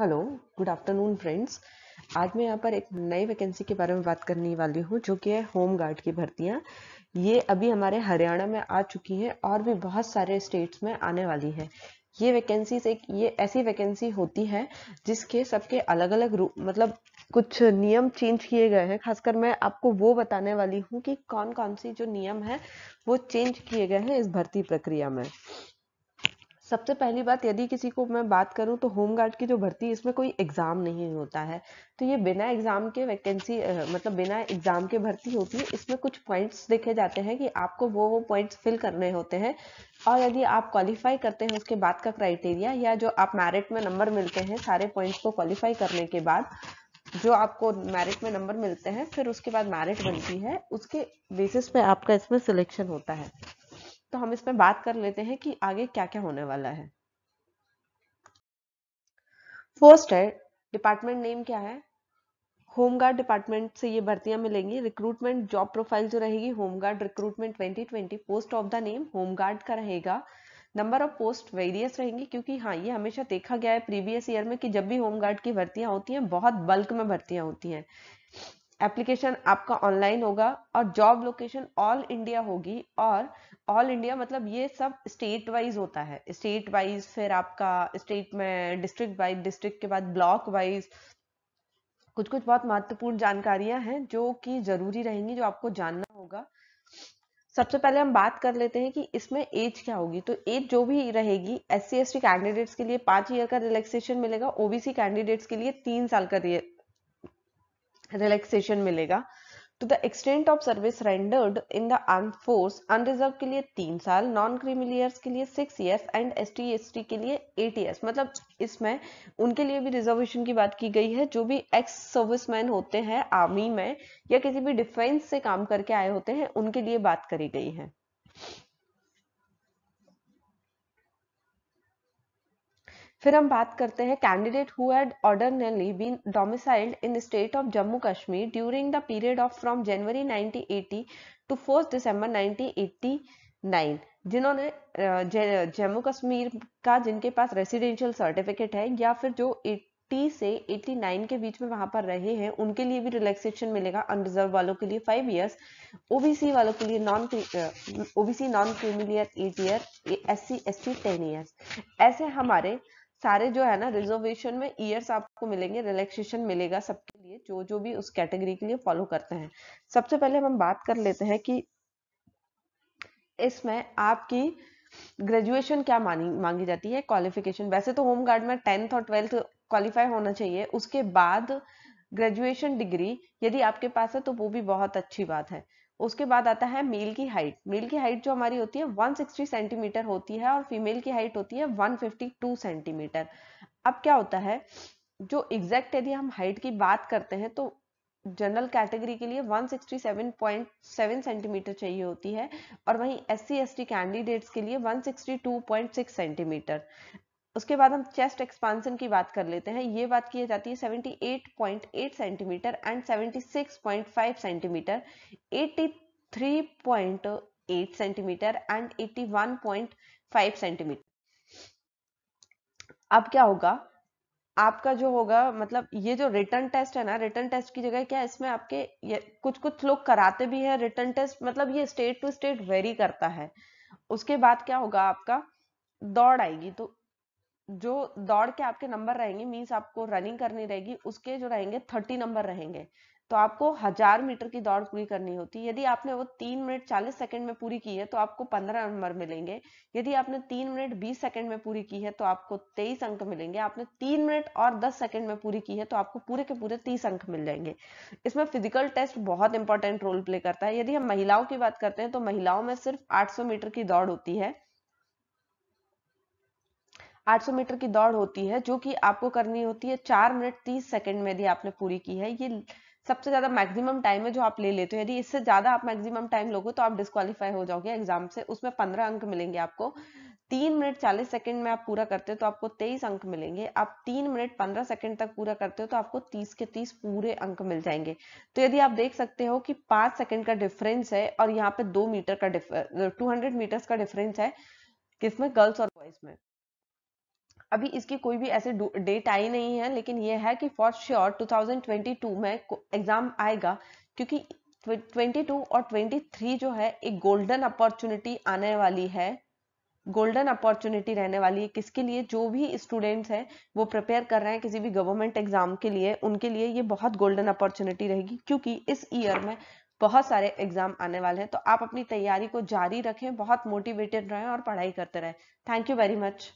hello good afternoon friends आज मैं यहाँ पर एक नई वैकेंसी के बारे में बात करने वाली हूँ जो कि है होम गार्ड की भर्तियाँ ये अभी हमारे हरियाणा में आ चुकी हैं और भी बहुत सारे स्टेट्स में आने वाली है ये वैकेंसीज एक ये ऐसी वैकेंसी होती है जिसके सबके अलग अलग रूप मतलब कुछ नियम चेंज किए गए हैं खासकर मैं आपको वो बताने वाली हूँ कि कौन कौन सी जो नियम है वो चेंज किए गए हैं इस भर्ती प्रक्रिया में सबसे पहली बात यदि किसी को मैं बात करूं तो होम गार्ड की जो भर्ती इसमें कोई एग्ज़ाम नहीं होता है तो ये बिना एग्ज़ाम के वैकेंसी मतलब बिना एग्ज़ाम के भर्ती होती है इसमें कुछ पॉइंट्स देखे जाते हैं कि आपको वो वो पॉइंट्स फिल करने होते हैं और यदि आप क्वालिफाई करते हैं उसके बाद का क्राइटेरिया या जो आप मैरिट में नंबर मिलते हैं सारे पॉइंट्स को क्वालिफाई करने के बाद जो आपको मैरिट में नंबर मिलते हैं फिर उसके बाद मैरिट बनती है उसके बेसिस पे आपका इसमें सिलेक्शन होता है तो हम इसमें बात कर लेते हैं कि आगे क्या क्या होने वाला है फर्स्ट है डिपार्टमेंट नेम क्या है होमगार्ड डिपार्टमेंट से ये भर्तियां मिलेंगी रिक्रूटमेंट जॉब प्रोफाइल जो रहेगी home guard recruitment 2020 post of the name home guard का रहेगा नंबर ऑफ पोस्ट वेरियस रहेंगी क्योंकि हाँ ये हमेशा देखा गया है प्रीवियस ईयर में कि जब भी होमगार्ड की भर्तियां होती हैं बहुत बल्क में भर्तियां होती हैं एप्लीकेशन आपका ऑनलाइन होगा और जॉब लोकेशन ऑल इंडिया होगी और ऑल इंडिया मतलब ये सब स्टेट वाइज होता है स्टेट वाइज फिर आपका स्टेट में डिस्ट्रिक्ट वाइज डिस्ट्रिक्ट के बाद ब्लॉक वाइज कुछ कुछ बहुत महत्वपूर्ण जानकारियां हैं जो कि जरूरी रहेंगी जो आपको जानना होगा सबसे पहले हम बात कर लेते हैं कि इसमें एज क्या होगी तो एज जो भी रहेगी एस सी कैंडिडेट्स के लिए पांच ईयर का रिलैक्सेशन मिलेगा ओबीसी कैंडिडेट्स के लिए तीन साल का रिलैक्सेशन मिलेगा to the extent of service rendered in the arm force unreserve के लिए तीन साल नॉन क्रिमिलियर्स के लिए six years and S T S T के लिए एट ईयर्स मतलब इसमें उनके लिए भी रिजर्वेशन की बात की गई है जो भी एक्स सर्विस मैन होते हैं आर्मी में या किसी भी डिफेंस से काम करके आए होते हैं उनके लिए बात करी गई है फिर हम बात करते हैं candidate who had ordinarily been domiciled in state of Jammu Kashmir during the period of from January 1980 to fourth December 1989 जिन्होंने जम्मू कश्मीर का जिनके पास रेसिडेंशियल सर्टिफिकेट है या फिर जो 80 से 89 के बीच में वहां पर रहे हैं उनके लिए भी रिलैक्सेशन मिलेगा अनरिजर्व वालों के लिए फाइव ईयर्स ओबीसी वालों के लिए non OBC non creamy layer eight year S C S T ten years ऐसे हमारे सारे जो है ना रिजर्वेशन में ईयर्स आपको मिलेंगे रिलैक्सेशन मिलेगा सबके लिए जो जो भी उस कैटेगरी के लिए फॉलो करते हैं सबसे पहले हम बात कर लेते हैं कि इसमें आपकी ग्रेजुएशन क्या मानी मांगी जाती है क्वालिफिकेशन वैसे तो होम गार्ड में टेंथ और ट्वेल्थ क्वालिफाई होना चाहिए उसके बाद ग्रेजुएशन डिग्री यदि आपके पास है तो वो भी बहुत अच्छी बात है उसके बाद आता है मेल की हाइट मेल की हाइट जो हमारी होती है 160 सेंटीमीटर होती है और फीमेल की हाइट होती है 152 सेंटीमीटर अब क्या होता है जो एग्जैक्ट यदि हम हाइट की बात करते हैं तो जनरल कैटेगरी के लिए 167.7 सेंटीमीटर चाहिए होती है और वहीं एस सी कैंडिडेट्स के लिए 162.6 सेंटीमीटर उसके बाद हम चेस्ट एक्सपांसन की बात कर लेते हैं ये बात की जाती है 78.8 centimetre and 76.5 centimetre 83.8 centimetre and 81.5 centimetre अब क्या होगा आपका जो होगा मतलब ये जो रिटर्न टेस्ट है ना रिटर्न टेस्ट की जगह क्या इसमें आपके ये कुछ कुछ लोग कराते भी हैं रिटर्न टेस्ट मतलब ये स्टेट टू स्टेट वेरी करता है उसके बाद क्या होगा आपका दौड़ आएगी तो जो दौड़ के आपके नंबर रहेंगे मीन्स आपको रनिंग करनी रहेगी उसके जो रहेंगे थर्टी नंबर रहेंगे तो आपको हजार मीटर की दौड़ पूरी करनी होती है यदि आपने वो तीन मिनट चालीस सेकंड में पूरी की है तो आपको पंद्रह नंबर मिलेंगे यदि आपने तीन मिनट बीस सेकंड में पूरी की है तो आपको तेईस अंक मिलेंगे आपने तीन मिनट और दस सेकंड में पूरी की है तो आपको पूरे के पूरे तीस अंक मिल जाएंगे इसमें फिजिकल टेस्ट बहुत इंपॉर्टेंट रोल प्ले करता है यदि हम महिलाओं की बात करते हैं तो महिलाओं में सिर्फ आठ मीटर की दौड़ होती है 800 मीटर की दौड़ होती है जो कि आपको करनी होती है चार मिनट तीस सेकंड में यदि आपने पूरी की है ये सबसे ज्यादा मैक्सिमम टाइम है जो आप ले लेते हो यदि इससे ज्यादा आप मैक्सिमम टाइम लोगे तो आप डिस्कालीफाई हो जाओगे एग्जाम से उसमें पंद्रह अंक मिलेंगे आपको तीन मिनट चालीस सेकंड में आप पूरा करते हो तो आपको तेईस अंक मिलेंगे आप तीन मिनट पंद्रह सेकंड तक पूरा करते हो तो आपको तीस के तीस पूरे अंक मिल जाएंगे तो यदि आप देख सकते हो कि पांच सेकंड का डिफरेंस है और यहाँ पे दो मीटर का डिफर टू हंड्रेड मीटर का डिफरेंस है किसमें गर्ल्स और बॉयज में अभी इसकी कोई भी ऐसे डेट आई नहीं है लेकिन ये है कि फॉर श्योर 2022 में एग्जाम आएगा क्योंकि 22 और 23 जो है एक गोल्डन अपॉर्चुनिटी आने वाली है गोल्डन अपॉर्चुनिटी रहने वाली है किसके लिए जो भी स्टूडेंट्स हैं वो प्रिपेयर कर रहे हैं किसी भी गवर्नमेंट एग्जाम के लिए उनके लिए ये बहुत गोल्डन अपॉर्चुनिटी रहेगी क्योंकि इस ईयर में बहुत सारे एग्जाम आने वाले हैं तो आप अपनी तैयारी को जारी रखें बहुत मोटिवेटेड रहें और पढ़ाई करते रहें थैंक यू वेरी मच